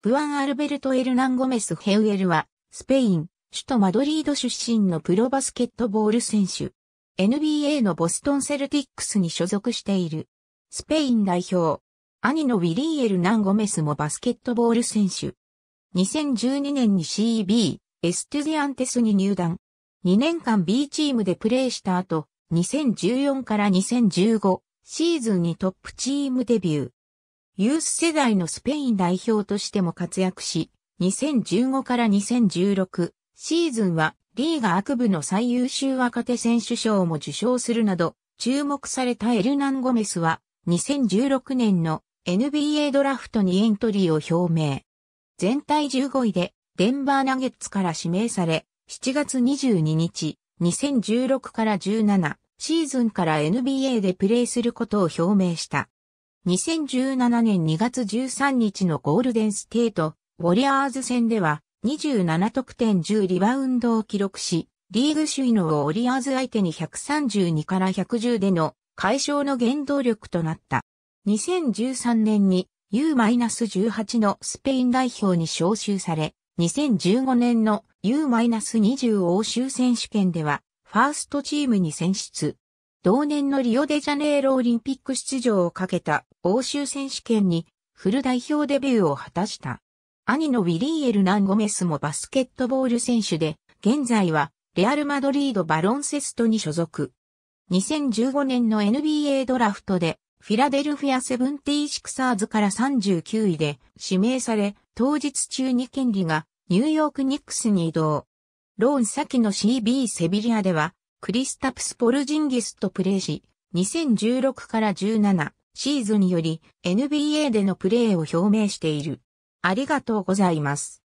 ブアン・アルベルト・エルナンゴメス・ヘウエルは、スペイン、首都マドリード出身のプロバスケットボール選手。NBA のボストンセルティックスに所属している。スペイン代表。兄のウィリー・エルナンゴメスもバスケットボール選手。2012年に CB、エスティディアンテスに入団。2年間 B チームでプレーした後、2014から2015シーズンにトップチームデビュー。ユース世代のスペイン代表としても活躍し、2015から2016シーズンはリーガ悪部の最優秀若手選手賞も受賞するなど、注目されたエルナン・ゴメスは2016年の NBA ドラフトにエントリーを表明。全体15位でデンバーナゲッツから指名され、7月22日、2016から17シーズンから NBA でプレーすることを表明した。2017年2月13日のゴールデンステート、ウォリアーズ戦では27得点10リバウンドを記録し、リーグ首位のウォリアーズ相手に132から110での解消の原動力となった。2013年に U-18 のスペイン代表に招集され、2015年の U-20 欧州選手権では、ファーストチームに選出。同年のリオデジャネイロオリンピック出場をかけた欧州選手権にフル代表デビューを果たした。兄のウィリー・エルナン・ゴメスもバスケットボール選手で、現在はレアル・マドリード・バロンセストに所属。2015年の NBA ドラフトでフィラデルフィア・セブンティー・シクサーズから39位で指名され、当日中に権利がニューヨーク・ニックスに移動。ローン先の CB セビリアではクリスタプス・ポルジンギスとプレーし、2016から17シーズンより NBA でのプレーを表明している。ありがとうございます。